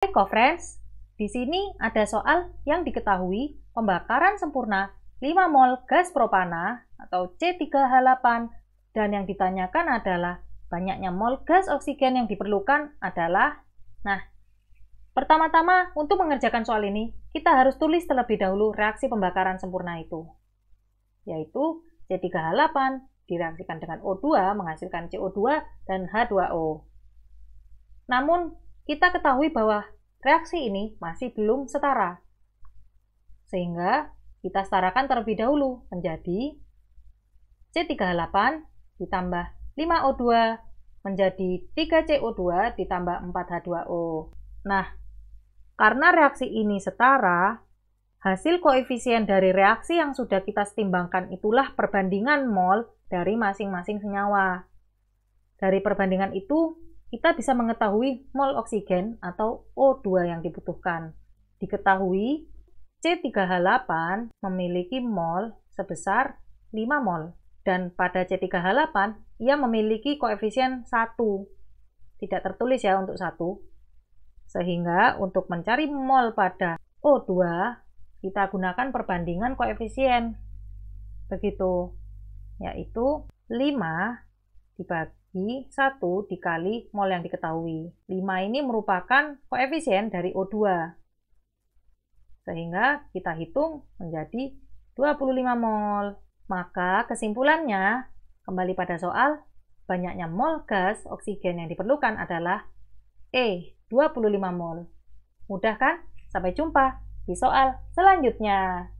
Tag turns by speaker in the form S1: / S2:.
S1: Eko Friends, di sini ada soal yang diketahui pembakaran sempurna 5 mol gas propana atau C3H8 dan yang ditanyakan adalah banyaknya mol gas oksigen yang diperlukan adalah Nah, pertama-tama untuk mengerjakan soal ini, kita harus tulis terlebih dahulu reaksi pembakaran sempurna itu. Yaitu C3H8 direaksikan dengan O2 menghasilkan CO2 dan H2O. Namun, kita ketahui bahwa reaksi ini masih belum setara. Sehingga kita setarakan terlebih dahulu menjadi C38 ditambah 5O2 menjadi 3CO2 ditambah 4H2O. Nah, karena reaksi ini setara, hasil koefisien dari reaksi yang sudah kita setimbangkan itulah perbandingan mol dari masing-masing senyawa. Dari perbandingan itu, kita bisa mengetahui mol oksigen atau O2 yang dibutuhkan. Diketahui C3H8 memiliki mol sebesar 5 mol dan pada C3H8 ia memiliki koefisien 1. Tidak tertulis ya untuk 1. Sehingga untuk mencari mol pada O2 kita gunakan perbandingan koefisien. Begitu. Yaitu 5 dibagi di 1 dikali mol yang diketahui. 5 ini merupakan koefisien dari O2. Sehingga kita hitung menjadi 25 mol. Maka kesimpulannya, kembali pada soal, banyaknya mol gas oksigen yang diperlukan adalah E, 25 mol. Mudah kan? Sampai jumpa di soal selanjutnya.